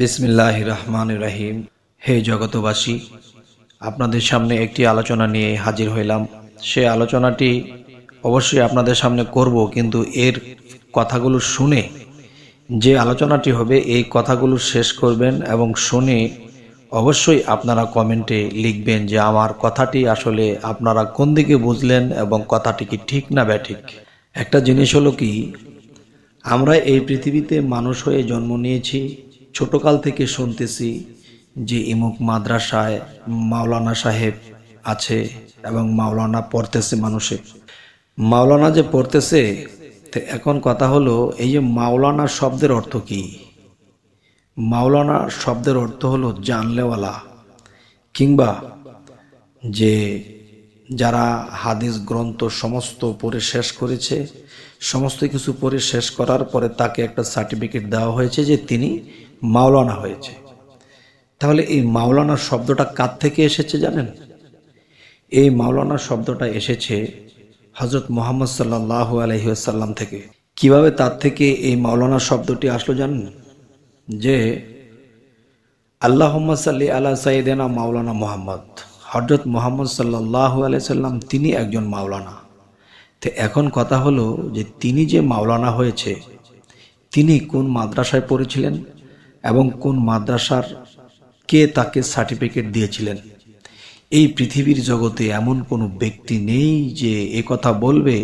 বিসমিল্লাহ রহমান রাহিম হে জগতবাসী আপনাদের সামনে একটি আলোচনা নিয়ে হাজির হইলাম সে আলোচনাটি অবশ্যই আপনাদের সামনে করব কিন্তু এর কথাগুলো শুনে যে আলোচনাটি হবে এই কথাগুলো শেষ করবেন এবং শুনে অবশ্যই আপনারা কমেন্টে লিখবেন যে আমার কথাটি আসলে আপনারা কোন দিকে বুঝলেন এবং কথাটি কি ঠিক না ব্যাঠিক একটা জিনিস হলো কি আমরা এই পৃথিবীতে মানুষ হয়ে জন্ম নিয়েছি ছোটকাল থেকে শুনতেছি যে ইমুক মাদ্রাসায় মাওলানা সাহেব আছে এবং মাওলানা পড়তেছে মানুষে মাওলানা যে পড়তেছে এখন কথা হলো এই যে মাওলানা শব্দের অর্থ কি মাওলানা শব্দের অর্থ হলো জানলেওয়ালা কিংবা যে যারা হাদিস গ্রন্থ সমস্ত পড়ে শেষ করেছে সমস্ত কিছু পড়ে শেষ করার পরে তাকে একটা সার্টিফিকেট দেওয়া হয়েছে যে তিনি মাওলানা হয়েছে তাহলে এই মাওলানা শব্দটা কার থেকে এসেছে জানেন এই মাওলানা শব্দটা এসেছে হজরত মোহাম্মদ সাল্লাহ আলহিহাসাল্লাম থেকে কিভাবে তার থেকে এই মাওলানা শব্দটি আসলো জানেন যে আল্লাহ সাল্লি আল্লাহ সাইদেনা মাওলানা মোহাম্মদ হজরত মোহাম্মদ সাল্লাহ সাল্লাম তিনি একজন মাওলানা তো এখন কথা হলো যে তিনি যে মাওলানা হয়েছে তিনি কোন মাদ্রাসায় পড়েছিলেন এবং কোন মাদ্রাসার কে তাকে সার্টিফিকেট দিয়েছিলেন এই পৃথিবীর জগতে এমন কোনো ব্যক্তি নেই যে এ কথা বলবে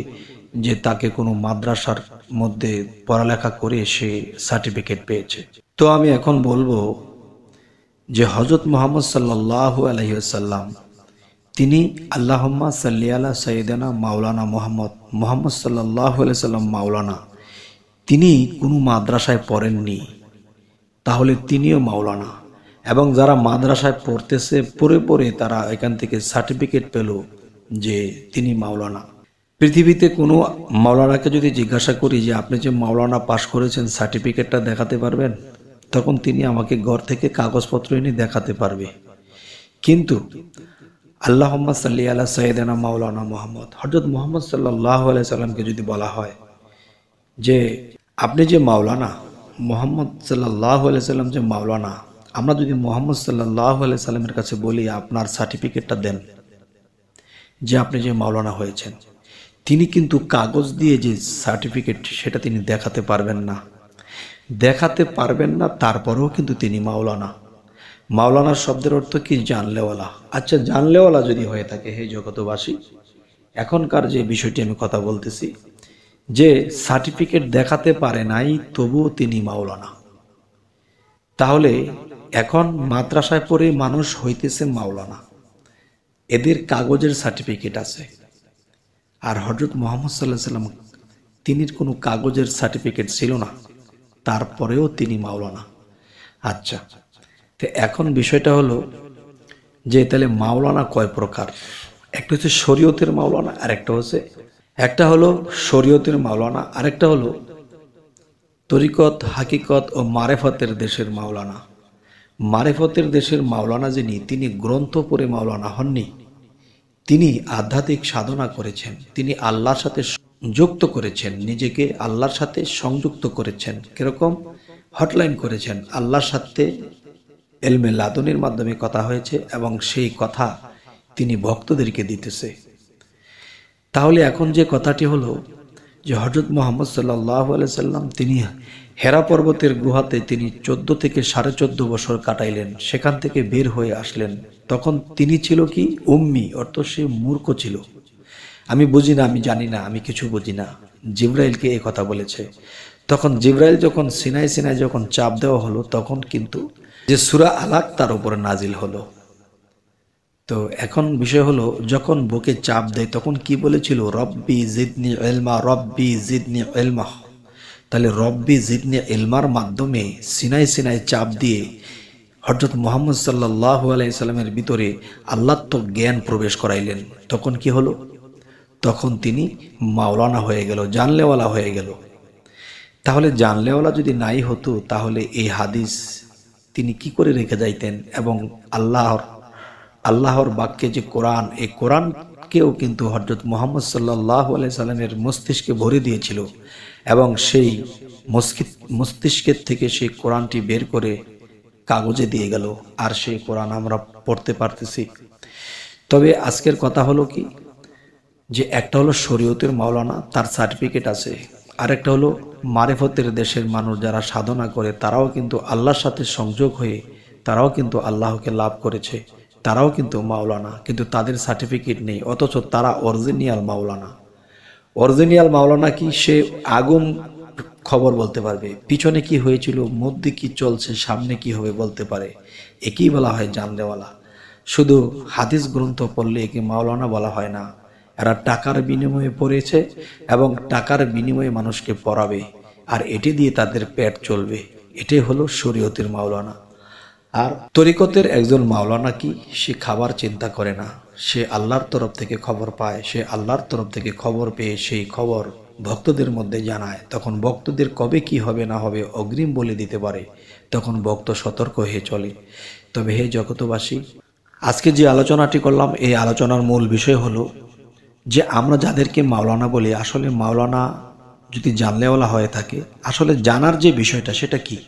যে তাকে কোনো মাদ্রাসার মধ্যে পড়ালেখা করে সে সার্টিফিকেট পেয়েছে তো আমি এখন বলবো যে হজরত মোহাম্মদ সাল্লাহু আলহিসাল্লাম তিনি আল্লাহম্মা সাল্লি আল্লাহ সৈদানা মাওলানা মোহাম্মদ মোহাম্মদ সাল্লাহ আলাইসাল্লাম মাওলানা তিনি কোনো মাদ্রাসায় পড়েননি তাহলে তিনিও মাওলানা এবং যারা মাদ্রাসায় পড়তেছে পড়ে পড়ে তারা এখান থেকে সার্টিফিকেট পেল যে তিনি মাওলানা পৃথিবীতে কোনো মাওলানাকে যদি জিজ্ঞাসা করি যে আপনি যে মাওলানা পাশ করেছেন সার্টিফিকেটটা দেখাতে পারবেন তখন তিনি আমাকে ঘর থেকে কাগজপত্র এনে দেখাতে পারবে কিন্তু আল্লাহ সাল্লি আলা সৈয়দানা মাওলানা মোহাম্মদ হজরত মোহাম্মদ সাল্লাহ আলাই সাল্লামকে যদি বলা হয় যে আপনি যে মাওলানা মোহাম্মদ সাল্লাহ সাল্লাম যে মাওলানা আমরা যদি মোহাম্মদ সাল্লাহ সাল্লামের কাছে বলি আপনার সার্টিফিকেটটা দেন যে আপনি যে মাওলানা হয়েছেন তিনি কিন্তু কাগজ দিয়ে যে সার্টিফিকেট সেটা তিনি দেখাতে পারবেন না দেখাতে পারবেন না তারপরেও কিন্তু তিনি মাওলানা মাওলানা শব্দের অর্থ কি জানলেওয়ালা আচ্ছা জানলেওয়ালা যদি হয়ে থাকে হে জগতবাসী এখনকার যে বিষয়টি আমি কথা বলতেছি যে সার্টিফিকেট দেখাতে পারে নাই তবুও তিনি মাওলানা তাহলে এখন মাদ্রাসায় পড়ে মানুষ হইতেছে মাওলানা এদের কাগজের সার্টিফিকেট আছে আর হজরত মোহাম্মদ সাল্লাহ সাল্লাম তিনি কোনো কাগজের সার্টিফিকেট ছিল না তারপরেও তিনি মাওলানা আচ্ছা তো এখন বিষয়টা হলো যে তাহলে মাওলানা কয় প্রকার একটা হচ্ছে শরীয়তের মাওলানা আর একটা হচ্ছে একটা হলো শরীয়তের মাওলানা আরেকটা হলো তরিকত হাকিকত ও মারেফতের দেশের মাওলানা মারেফতের দেশের মাওলানা যিনি তিনি গ্রন্থ পড়ে মাওলানা হননি তিনি আধ্যাত্মিক সাধনা করেছেন তিনি আল্লাহর সাথে যুক্ত করেছেন নিজেকে আল্লাহর সাথে সংযুক্ত করেছেন কীরকম হটলাইন করেছেন আল্লাহর সাথে এলমে লাদনের মাধ্যমে কথা হয়েছে এবং সেই কথা তিনি ভক্তদেরকে দিতেছে তাহলে এখন যে কথাটি হলো যে হজরত মোহাম্মদ সাল্লাহ সাল্লাম তিনি হেরা পর্বতের গুহাতে তিনি চোদ্দ থেকে সাড়ে চোদ্দ বছর কাটাইলেন সেখান থেকে বের হয়ে আসলেন তখন তিনি ছিল কি উম্মি অর্থ সে মূর্খ ছিল আমি বুঝি না আমি জানি না আমি কিছু বুঝি না জিব্রাইলকে এ কথা বলেছে তখন জিব্রাইল যখন সিনাই সিনাই যখন চাপ দেওয়া হলো তখন কিন্তু যে সুরা আলাক তার উপরে নাজিল হলো তো এখন বিষয় হলো যখন বুকে চাপ দেয় তখন কি বলেছিল রব্বি জিদনি এলমা রব্বি জিদনি এলমা তাহলে রব্বি জিদনি এলমার মাধ্যমে সিনাই সিনাই চাপ দিয়ে হজরত মোহাম্মদ সাল্লাহ আলাইসাল্লামের ভিতরে আল্লাত্ম জ্ঞান প্রবেশ করাইলেন তখন কি হলো তখন তিনি মাওলানা হয়ে গেল জানলেওয়ালা হয়ে গেল তাহলে জানলেওয়ালা যদি নাই হতো তাহলে এই হাদিস তিনি কি করে রেখে যাইতেন এবং আল্লাহর আল্লাহর বাক্যে যে কোরআন এই কোরআনকেও কিন্তু হজরত মোহাম্মদ সাল্লাহ আলি সাল্লামের মস্তিষ্কে ভরে দিয়েছিল এবং সেই মস্তিষ্কের থেকে সেই কোরআনটি বের করে কাগজে দিয়ে গেল আর সেই কোরআন আমরা পড়তে পারতেছি তবে আজকের কথা হলো কি যে একটা হলো শরীয়তের মাওলানা তার সার্টিফিকেট আছে আরেকটা হলো মারেফতের দেশের মানুষ যারা সাধনা করে তারাও কিন্তু আল্লাহর সাথে সংযোগ হয়ে তারাও কিন্তু আল্লাহকে লাভ করেছে তারাও কিন্তু মাওলানা কিন্তু তাদের সার্টিফিকেট নেই অথচ তারা অরিজিনিয়াল মাওলানা অরিজিনিয়াল মাওলানা কি সে আগুন খবর বলতে পারবে পিছনে কি হয়েছিল মধ্যে কি চলছে সামনে কি হবে বলতে পারে একই বলা হয় জানলেওয়ালা শুধু হাদিস গ্রন্থ পড়লে একে মাওলানা বলা হয় না এরা টাকার বিনিময়ে পড়েছে এবং টাকার বিনিময়ে মানুষকে পড়াবে আর এটি দিয়ে তাদের পেট চলবে এটাই হলো শরীয়তের মাওলানা আর তরিকতের একজন মাওলানা নাকি সে খাবার চিন্তা করে না সে আল্লাহর তরফ থেকে খবর পায় সে আল্লাহর তরফ থেকে খবর পেয়ে সেই খবর ভক্তদের মধ্যে জানায় তখন ভক্তদের কবে কি হবে না হবে অগ্রিম বলে দিতে পারে তখন ভক্ত সতর্ক হয়ে চলে তবে হে জগতবাসী আজকে যে আলোচনাটি করলাম এই আলোচনার মূল বিষয় হলো যে আমরা যাদেরকে মাওলানা বলি আসলে মাওলানা যদি জানলেওয়ালা হয়ে থাকে আসলে জানার যে বিষয়টা সেটা কি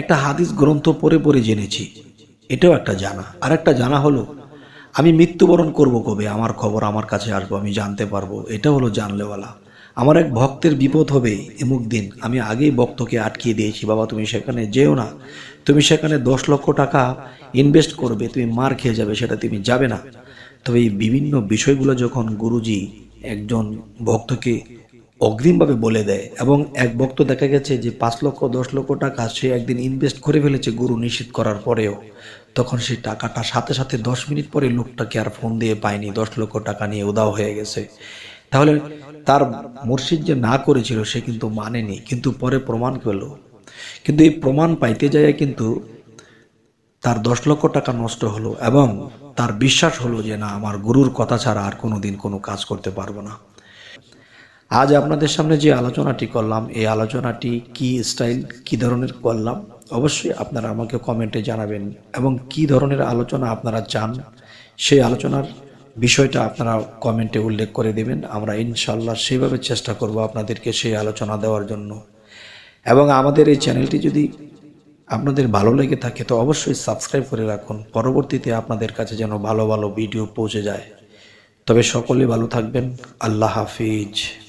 একটা হাদিস গ্রন্থ পড়ে পড়ে জেনেছি এটাও একটা জানা আর একটা জানা হলো আমি মৃত্যুবরণ করব কবে আমার খবর আমার কাছে আসবো আমি জানতে পারবো এটা হলো জানলেওয়ালা আমার এক ভক্তের বিপদ হবে এমুক দিন আমি আগেই ভক্তকে আটকিয়ে দিয়েছি বাবা তুমি সেখানে যেও না তুমি সেখানে দশ লক্ষ টাকা ইনভেস্ট করবে তুমি মার খেয়ে যাবে সেটা তুমি যাবে না তবে এই বিভিন্ন বিষয়গুলো যখন গুরুজি একজন ভক্তকে অগ্রিমভাবে বলে দেয় এবং এক ভক্ত দেখা গেছে যে পাঁচ লক্ষ দশ লক্ষ টাকা সে একদিন ইনভেস্ট করে ফেলেছে গুরু নিশ্চিত করার পরেও তখন সেই টাকাটা সাথে সাথে দশ মিনিট পরে লোকটাকে আর ফোন দিয়ে পায়নি দশ লক্ষ টাকা নিয়ে উদাও হয়ে গেছে তাহলে তার মুর্শিদ যে না করেছিল সে কিন্তু মানেনি কিন্তু পরে প্রমাণ করল কিন্তু এই প্রমাণ পাইতে যায় কিন্তু তার দশ লক্ষ টাকা নষ্ট হলো এবং তার বিশ্বাস হলো যে না আমার গুরুর কথা ছাড়া আর কোনো দিন কোনো কাজ করতে পারবো না আজ আপনাদের সামনে যে আলোচনাটি করলাম এই আলোচনাটি কি স্টাইল কি ধরনের করলাম অবশ্যই আপনারা আমাকে কমেন্টে জানাবেন এবং কি ধরনের আলোচনা আপনারা চান সেই আলোচনার বিষয়টা আপনারা কমেন্টে উল্লেখ করে দেবেন আমরা ইনশাল্লাহ সেইভাবে চেষ্টা করব আপনাদেরকে সেই আলোচনা দেওয়ার জন্য এবং আমাদের এই চ্যানেলটি যদি আপনাদের ভালো লেগে থাকে তো অবশ্যই সাবস্ক্রাইব করে রাখুন পরবর্তীতে আপনাদের কাছে যেন ভালো ভালো ভিডিও পৌঁছে যায় তবে সকলে ভালো থাকবেন আল্লাহ হাফিজ